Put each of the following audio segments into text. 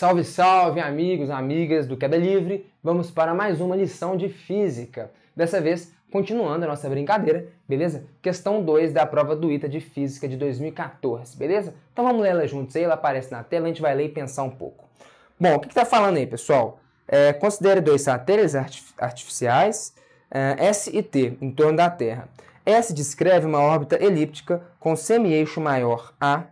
Salve, salve, amigos, amigas do Queda Livre! Vamos para mais uma lição de física. Dessa vez, continuando a nossa brincadeira, beleza? Questão 2 da prova do ITA de Física de 2014, beleza? Então vamos ler ela juntos aí, ela aparece na tela, a gente vai ler e pensar um pouco. Bom, o que está falando aí, pessoal? É, considere dois satélites artificiais, é, S e T, em torno da Terra. S descreve uma órbita elíptica com semi-eixo maior A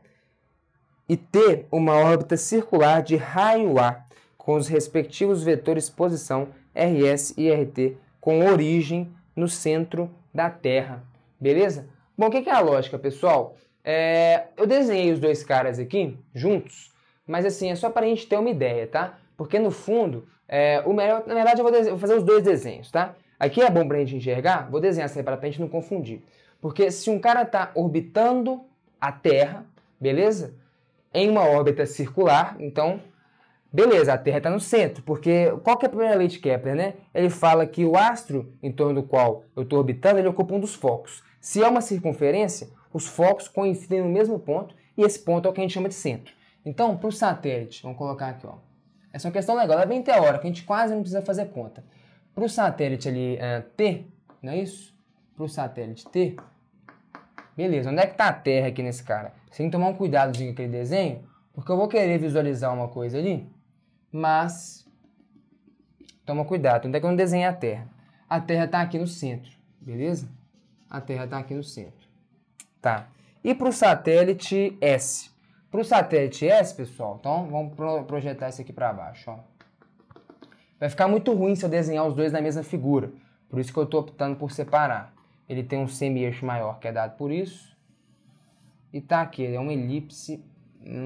e ter uma órbita circular de raio A, com os respectivos vetores posição RS e RT, com origem no centro da Terra. Beleza? Bom, o que é a lógica, pessoal? É, eu desenhei os dois caras aqui juntos, mas assim, é só para a gente ter uma ideia, tá? Porque no fundo, é, o melhor, na verdade, eu vou, desenhar, vou, fazer os dois desenhos, tá? Aqui é bom para a gente enxergar, vou desenhar essa aí para a gente não confundir. Porque se um cara está orbitando a Terra, beleza? em uma órbita circular, então Beleza, a Terra está no centro, porque qual que é a primeira lei de Kepler, né? Ele fala que o astro em torno do qual eu estou orbitando, ele ocupa um dos focos. Se é uma circunferência, os focos coincidem no mesmo ponto, e esse ponto é o que a gente chama de centro. Então, para o satélite, vamos colocar aqui, ó. Essa é uma questão legal, ela é bem teórica, a gente quase não precisa fazer conta. Para o satélite ali, é, T, não é isso? Para o satélite T, beleza, onde é que está a terra aqui nesse cara? Você tem que tomar um cuidadozinho com aquele desenho, porque eu vou querer visualizar uma coisa ali, mas toma cuidado, onde é que eu não desenhei a terra? A terra está aqui no centro, beleza? A terra está aqui no centro. Tá. E para o satélite S? Para o satélite S, pessoal, então vamos projetar esse aqui para baixo, ó. Vai ficar muito ruim se eu desenhar os dois na mesma figura. Por isso que eu estou optando por separar. Ele tem um semi-eixo maior que é dado por isso. E tá aqui, ele é uma elipse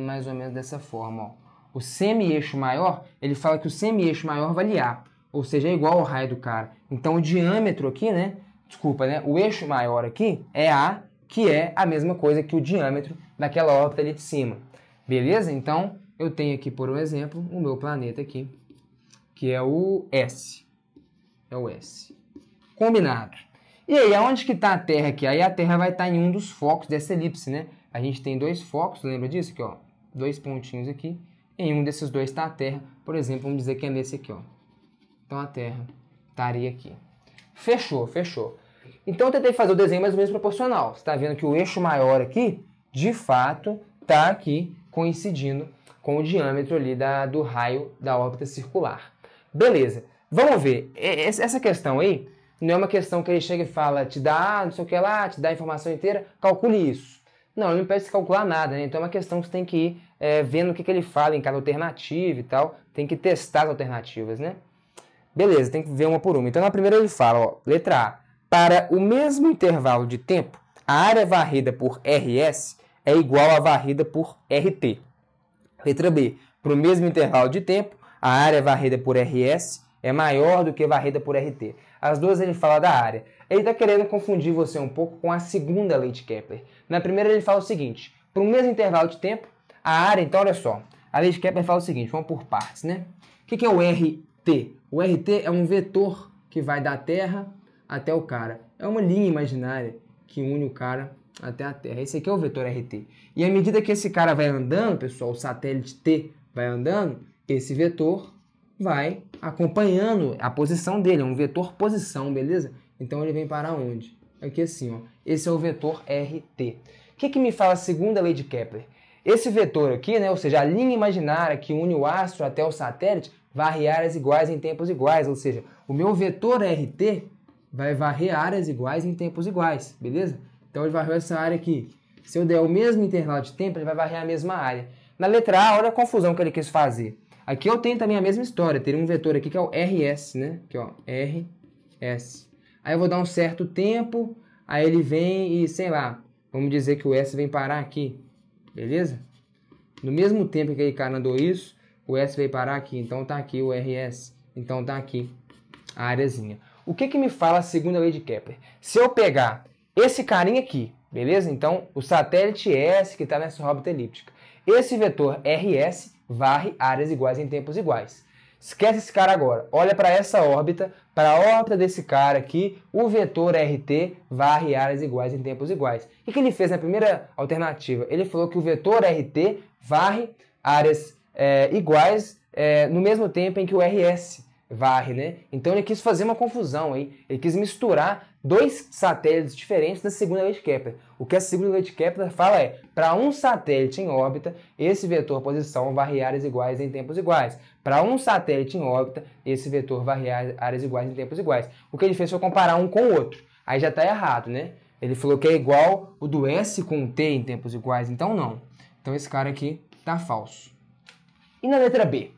mais ou menos dessa forma. Ó. O semi-eixo maior, ele fala que o semi-eixo maior vale A, ou seja, é igual ao raio do cara. Então o diâmetro aqui, né? Desculpa, né? O eixo maior aqui é A, que é a mesma coisa que o diâmetro daquela órbita ali de cima. Beleza? Então eu tenho aqui, por um exemplo, o meu planeta aqui, que é o S. É o S. Combinado. E aí, aonde que está a Terra aqui? Aí a Terra vai estar tá em um dos focos dessa elipse, né? A gente tem dois focos, lembra disso? Aqui, ó, dois pontinhos aqui. Em um desses dois está a Terra. Por exemplo, vamos dizer que é nesse aqui, ó. Então a Terra estaria aqui. Fechou, fechou. Então eu tentei fazer o desenho mais ou menos proporcional. Você está vendo que o eixo maior aqui, de fato, está aqui coincidindo com o diâmetro ali da, do raio da órbita circular. Beleza, vamos ver. Essa questão aí, não é uma questão que ele chega e fala, te dá não sei o que lá, te dá a informação inteira, calcule isso. Não, ele não pede se calcular nada, né? Então é uma questão que você tem que ir é, vendo o que, que ele fala em cada alternativa e tal. Tem que testar as alternativas, né? Beleza, tem que ver uma por uma. Então na primeira ele fala, ó, letra A. Para o mesmo intervalo de tempo, a área varrida por RS é igual à varrida por RT. Letra B. Para o mesmo intervalo de tempo, a área varrida por RS é maior do que varrida por RT. As duas ele fala da área. Ele está querendo confundir você um pouco com a segunda lei de Kepler. Na primeira ele fala o seguinte: para o mesmo intervalo de tempo, a área, então olha só, a lei de Kepler fala o seguinte, vamos por partes, né? O que, que é o RT? O RT é um vetor que vai da Terra até o cara. É uma linha imaginária que une o cara até a Terra. Esse aqui é o vetor RT. E à medida que esse cara vai andando, pessoal, o satélite T vai andando, esse vetor vai acompanhando a posição dele, é um vetor posição, beleza? Então ele vem para onde? Aqui assim, ó. Esse é o vetor RT. O que, que me fala a segunda lei de Kepler? Esse vetor aqui, né, ou seja, a linha imaginária que une o astro até o satélite, varre áreas iguais em tempos iguais, ou seja, o meu vetor RT vai varrer áreas iguais em tempos iguais, beleza? Então ele varreu essa área aqui. Se eu der o mesmo intervalo de tempo, ele vai varrer a mesma área. Na letra A, olha a confusão que ele quis fazer. Aqui eu tenho também a mesma história, teria um vetor aqui que é o RS, né? Aqui, ó, RS. Aí eu vou dar um certo tempo, aí ele vem e, sei lá, vamos dizer que o S vem parar aqui, beleza? No mesmo tempo que ele cara andou isso, o S vem parar aqui, então tá aqui o RS, então tá aqui a areazinha. O que que me fala a segunda lei de Kepler? Se eu pegar esse carinha aqui, beleza? Então, o satélite S que está nessa órbita elíptica, esse vetor RS varre áreas iguais em tempos iguais. Esquece esse cara agora. Olha para essa órbita, para a órbita desse cara aqui, o vetor RT varre áreas iguais em tempos iguais. O que ele fez na primeira alternativa? Ele falou que o vetor RT varre áreas é, iguais é, no mesmo tempo em que o RS varre, né? Então ele quis fazer uma confusão aí, ele quis misturar dois satélites diferentes da segunda lei de Kepler. O que a segunda lei de Kepler fala é: para um satélite em órbita, esse vetor posição varre áreas iguais em tempos iguais. Para um satélite em órbita, esse vetor varre áreas iguais em tempos iguais. O que ele fez foi comparar um com o outro. Aí já está errado, né? Ele falou que é igual o do S com o T em tempos iguais, então não. Então esse cara aqui tá falso. E na letra B?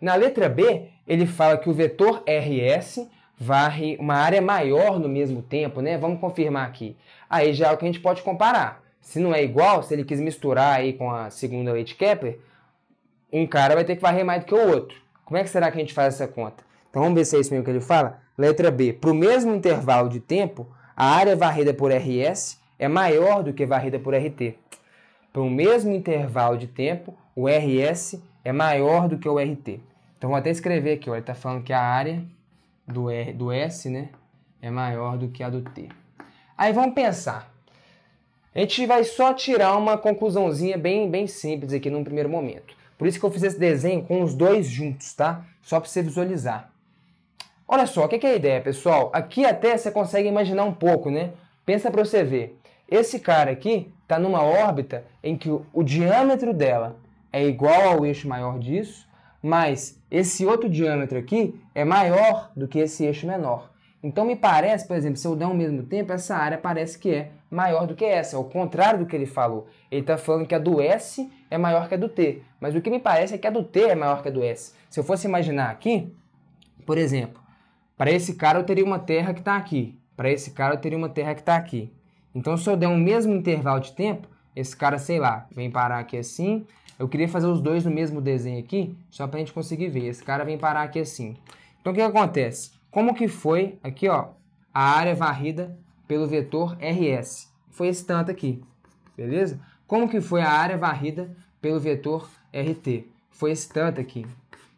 Na letra B, ele fala que o vetor RS varre uma área maior no mesmo tempo, né? Vamos confirmar aqui. Aí já é o que a gente pode comparar. Se não é igual, se ele quis misturar aí com a segunda Weight Kepler, um cara vai ter que varrer mais do que o outro. Como é que será que a gente faz essa conta? Então vamos ver se é isso mesmo que ele fala. Letra B. Para o mesmo intervalo de tempo, a área varrida por RS é maior do que varrida por RT. Para o mesmo intervalo de tempo, o RS é maior do que o RT. Então vou até escrever aqui, ó, ele está falando que a área do, R, do S né, é maior do que a do T. Aí vamos pensar. A gente vai só tirar uma conclusãozinha bem, bem simples aqui num primeiro momento. Por isso que eu fiz esse desenho com os dois juntos, tá? Só para você visualizar. Olha só, o que, que é a ideia, pessoal? Aqui até você consegue imaginar um pouco, né? Pensa para você ver. Esse cara aqui está numa órbita em que o, o diâmetro dela é igual ao eixo maior disso mas esse outro diâmetro aqui é maior do que esse eixo menor. Então me parece, por exemplo, se eu der o mesmo tempo, essa área parece que é maior do que essa, É o contrário do que ele falou. Ele está falando que a do S é maior que a do T, mas o que me parece é que a do T é maior que a do S. Se eu fosse imaginar aqui, por exemplo, para esse cara eu teria uma terra que está aqui, para esse cara eu teria uma terra que está aqui. Então se eu der o um mesmo intervalo de tempo, esse cara, sei lá, vem parar aqui assim, eu queria fazer os dois no mesmo desenho aqui, só para a gente conseguir ver. Esse cara vem parar aqui assim. Então, o que acontece? Como que foi, aqui ó, a área varrida pelo vetor RS? Foi esse tanto aqui, beleza? Como que foi a área varrida pelo vetor RT? Foi esse tanto aqui.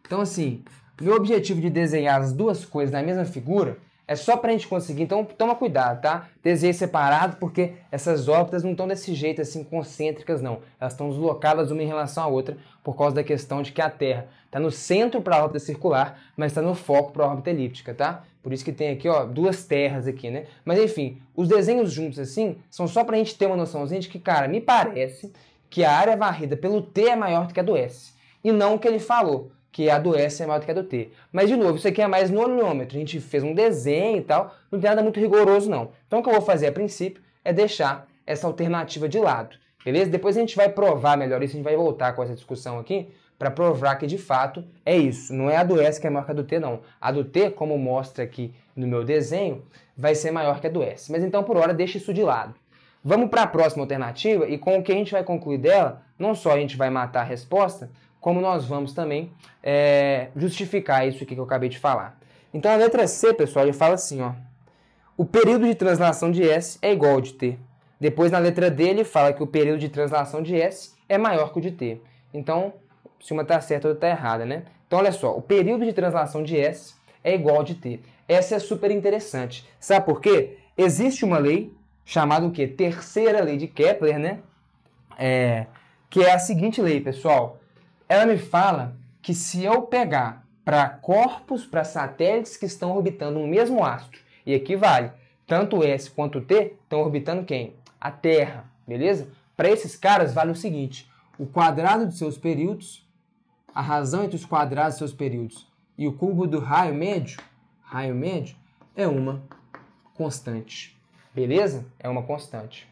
Então, assim, meu objetivo de desenhar as duas coisas na mesma figura é só pra gente conseguir, então toma cuidado, tá? Desenhe separado, porque essas órbitas não estão desse jeito, assim, concêntricas, não. Elas estão deslocadas uma em relação à outra, por causa da questão de que a Terra está no centro para a órbita circular, mas está no foco para a órbita elíptica, tá? Por isso que tem aqui, ó, duas terras aqui, né? Mas enfim, os desenhos juntos assim são só pra gente ter uma noçãozinha de que, cara, me parece que a área varrida pelo T é maior do que a do S. E não o que ele falou que é a do S é maior do que a do T. Mas, de novo, isso aqui é mais no olhômetro. A gente fez um desenho e tal, não tem nada muito rigoroso, não. Então, o que eu vou fazer a princípio é deixar essa alternativa de lado, beleza? Depois a gente vai provar melhor isso, a gente vai voltar com essa discussão aqui para provar que, de fato, é isso. Não é a do S que é maior que a do T, não. A do T, como mostra aqui no meu desenho, vai ser maior que a do S. Mas, então, por hora, deixa isso de lado. Vamos para a próxima alternativa e com o que a gente vai concluir dela, não só a gente vai matar a resposta, como nós vamos também é, justificar isso aqui que eu acabei de falar. Então a letra C, pessoal, ele fala assim, ó. O período de translação de S é igual ao de T. Depois na letra D ele fala que o período de translação de S é maior que o de T. Então, se uma está certa, outra está errada, né? Então, olha só, o período de translação de S é igual ao de T. Essa é super interessante. Sabe por quê? Existe uma lei chamada o quê? Terceira lei de Kepler, né? É, que é a seguinte lei, pessoal. Ela me fala que se eu pegar para corpos, para satélites que estão orbitando um mesmo astro, e aqui vale, tanto S quanto o T estão orbitando quem? A Terra, beleza? Para esses caras vale o seguinte: o quadrado de seus períodos, a razão entre os quadrados de seus períodos e o cubo do raio médio, raio médio, é uma constante. Beleza? É uma constante.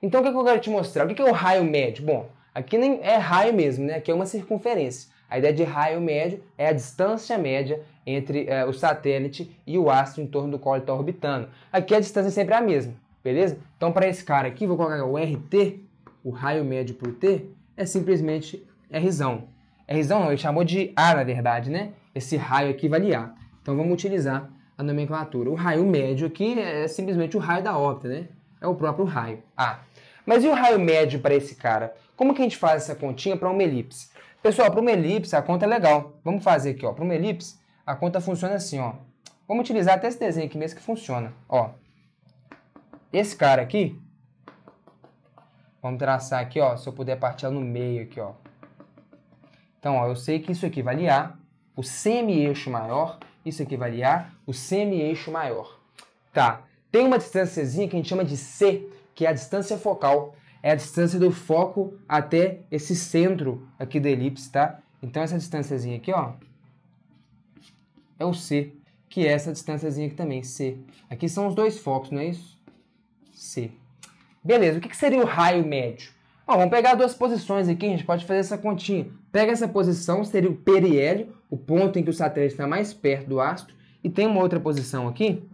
Então o que, que eu quero te mostrar? O que é o raio médio? Bom, Aqui nem é raio mesmo, né? Aqui é uma circunferência. A ideia de raio médio é a distância média entre é, o satélite e o astro em torno do qual ele está orbitando. Aqui a distância é sempre a mesma, beleza? Então, para esse cara aqui, vou colocar o RT, o raio médio por T, é simplesmente Rzão. Rzão não, ele chamou de A, na verdade, né? Esse raio aqui vale A. Então, vamos utilizar a nomenclatura. O raio médio aqui é simplesmente o raio da órbita, né? É o próprio raio A. Mas e o raio médio para esse cara? Como que a gente faz essa continha para uma elipse? Pessoal, para uma elipse a conta é legal. Vamos fazer aqui, ó. Para uma elipse, a conta funciona assim, ó. Vamos utilizar até esse desenho aqui mesmo que funciona, ó. Esse cara aqui, vamos traçar aqui, ó. Se eu puder partir no meio aqui, ó. Então, ó, eu sei que isso aqui vale A, o semi-eixo maior, isso aqui vale A, o semi-eixo maior. Tá, tem uma distânciazinha que a gente chama de C, que é a distância focal é a distância do foco até esse centro aqui da elipse, tá? Então essa distânciazinha aqui, ó, é o C, que é essa distânciazinha aqui também, C. Aqui são os dois focos, não é isso? C. Beleza, o que seria o raio médio? Bom, vamos pegar duas posições aqui, a gente pode fazer essa continha. Pega essa posição, seria o periélio, o ponto em que o satélite está mais perto do astro, e tem uma outra posição aqui,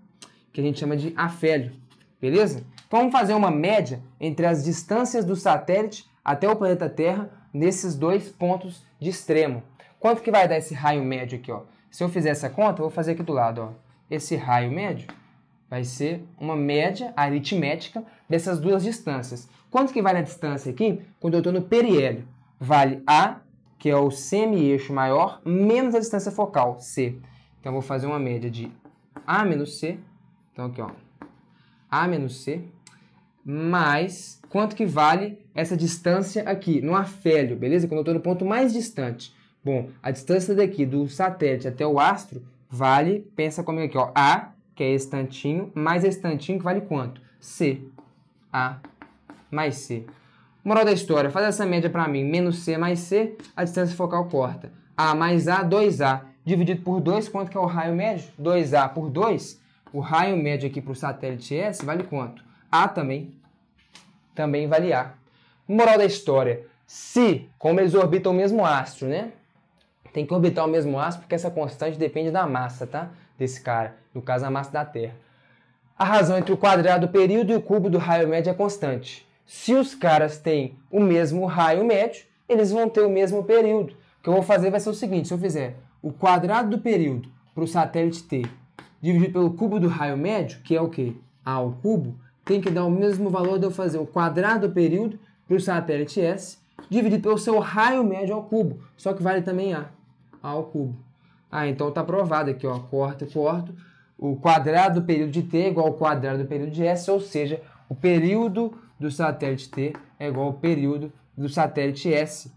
que a gente chama de afélio, beleza? vamos fazer uma média entre as distâncias do satélite até o planeta Terra nesses dois pontos de extremo. Quanto que vai dar esse raio médio aqui? Ó? Se eu fizer essa conta, eu vou fazer aqui do lado. Ó. Esse raio médio vai ser uma média aritmética dessas duas distâncias. Quanto que vale a distância aqui? Quando eu estou no periélio, vale A, que é o semi-eixo maior, menos a distância focal, C. Então, eu vou fazer uma média de A menos C. Então, aqui, ó, A menos C mais quanto que vale essa distância aqui no afélio, beleza? Quando eu estou no ponto mais distante. Bom, a distância daqui do satélite até o astro vale, pensa comigo aqui, ó, A, que é esse tantinho, mais esse tantinho que vale quanto? C. A mais C. Moral da história, faz essa média para mim, menos C mais C, a distância focal corta. A mais A, 2A, dividido por 2, quanto que é o raio médio? 2A por 2, o raio médio aqui para o satélite S vale quanto? A também, também vale A. Moral da história, se, como eles orbitam o mesmo astro, né? Tem que orbitar o mesmo astro porque essa constante depende da massa, tá? Desse cara, no caso a massa da Terra. A razão entre o quadrado do período e o cubo do raio médio é constante. Se os caras têm o mesmo raio médio, eles vão ter o mesmo período. O que eu vou fazer vai ser o seguinte, se eu fizer o quadrado do período para o satélite T dividido pelo cubo do raio médio, que é o quê? A ao cubo, tem que dar o mesmo valor de eu fazer o quadrado do período para o satélite S, dividido pelo seu raio médio ao cubo, só que vale também A, A ao cubo. Ah, então está provado aqui, ó, corto, corto, o quadrado do período de T é igual ao quadrado do período de S, ou seja, o período do satélite T é igual ao período do satélite S.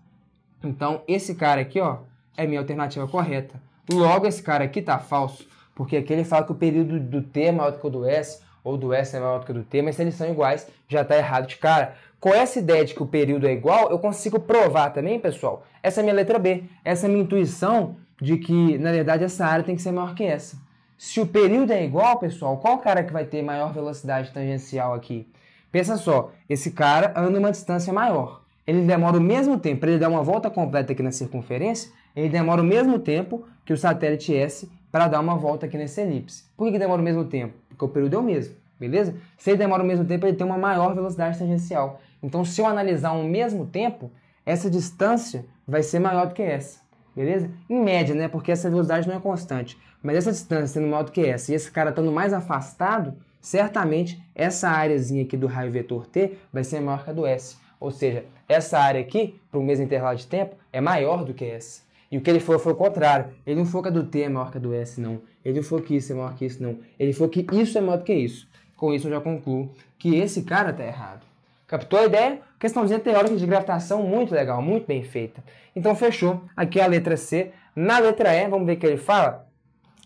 Então, esse cara aqui, ó, é minha alternativa correta. Logo, esse cara aqui tá falso, porque aqui ele fala que o período do T é maior do que o do S, ou do S é maior do que do T, mas se eles são iguais, já está errado de cara. Com essa ideia de que o período é igual, eu consigo provar também, pessoal, essa é minha letra B, essa é minha intuição de que, na verdade, essa área tem que ser maior que essa. Se o período é igual, pessoal, qual cara que vai ter maior velocidade tangencial aqui? Pensa só, esse cara anda uma distância maior. Ele demora o mesmo tempo, para ele dar uma volta completa aqui na circunferência, ele demora o mesmo tempo que o satélite S para dar uma volta aqui nessa elipse. Por que, que demora o mesmo tempo? porque o período é o mesmo, beleza? Se ele demora o mesmo tempo, ele tem uma maior velocidade tangencial. Então, se eu analisar o mesmo tempo, essa distância vai ser maior do que essa, beleza? Em média, né? Porque essa velocidade não é constante. Mas essa distância sendo maior do que essa e esse cara estando mais afastado, certamente essa áreazinha aqui do raio vetor T vai ser maior que a do S. Ou seja, essa área aqui, para o mesmo intervalo de tempo, é maior do que essa. E o que ele falou foi o contrário. Ele não falou que a do T é maior que a do S, não. Ele não falou que isso é maior que isso, não. Ele falou que isso é maior do que isso. Com isso eu já concluo que esse cara tá errado. Captou a ideia? Questãozinha teórica de gravitação muito legal, muito bem feita. Então fechou. Aqui é a letra C. Na letra E, vamos ver o que ele fala?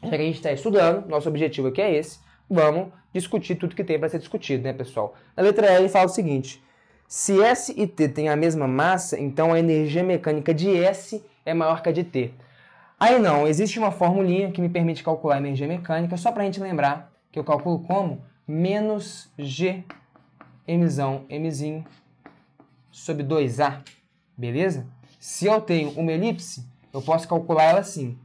Já que a gente está estudando, nosso objetivo aqui é esse. Vamos discutir tudo que tem para ser discutido, né, pessoal? Na letra E ele fala o seguinte: se S e T têm a mesma massa, então a energia mecânica de S é maior que a de T. Aí não, existe uma formulinha que me permite calcular a energia mecânica, só para a gente lembrar que eu calculo como menos G Mzão Mzinho sobre 2A, beleza? Se eu tenho uma elipse, eu posso calcular ela assim.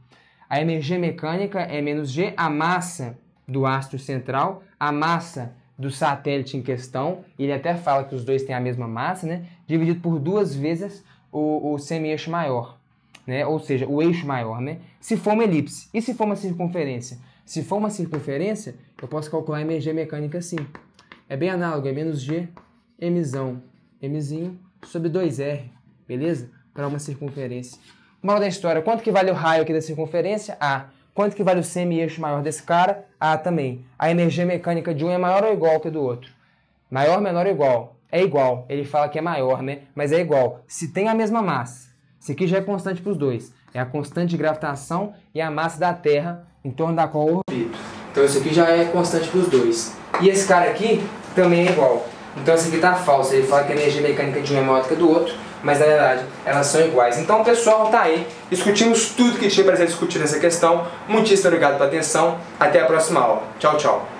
A energia mecânica é menos G, a massa do astro central, a massa do satélite em questão, ele até fala que os dois têm a mesma massa, né? Dividido por duas vezes o, o semi-eixo maior né? ou seja, o eixo maior, né? se for uma elipse. E se for uma circunferência? Se for uma circunferência, eu posso calcular a energia mecânica assim. É bem análogo, é menos G, Mzão, Mzinho, sobre 2R, beleza? Para uma circunferência. Mal da história, quanto que vale o raio aqui da circunferência? A. Quanto que vale o semi-eixo maior desse cara? A também. A energia mecânica de um é maior ou igual que do outro? Maior, menor ou igual? É igual. Ele fala que é maior, né? Mas é igual. Se tem a mesma massa, isso aqui já é constante para os dois. É a constante de gravitação e a massa da Terra em torno da qual orbita. Então isso aqui já é constante para os dois. E esse cara aqui também é igual. Então isso aqui está falso. Ele fala que a energia mecânica de um é maior que do outro, mas na verdade elas são iguais. Então pessoal, tá aí. Discutimos tudo que tinha para ser discutido nessa questão. Muitíssimo obrigado pela atenção. Até a próxima aula. Tchau, tchau.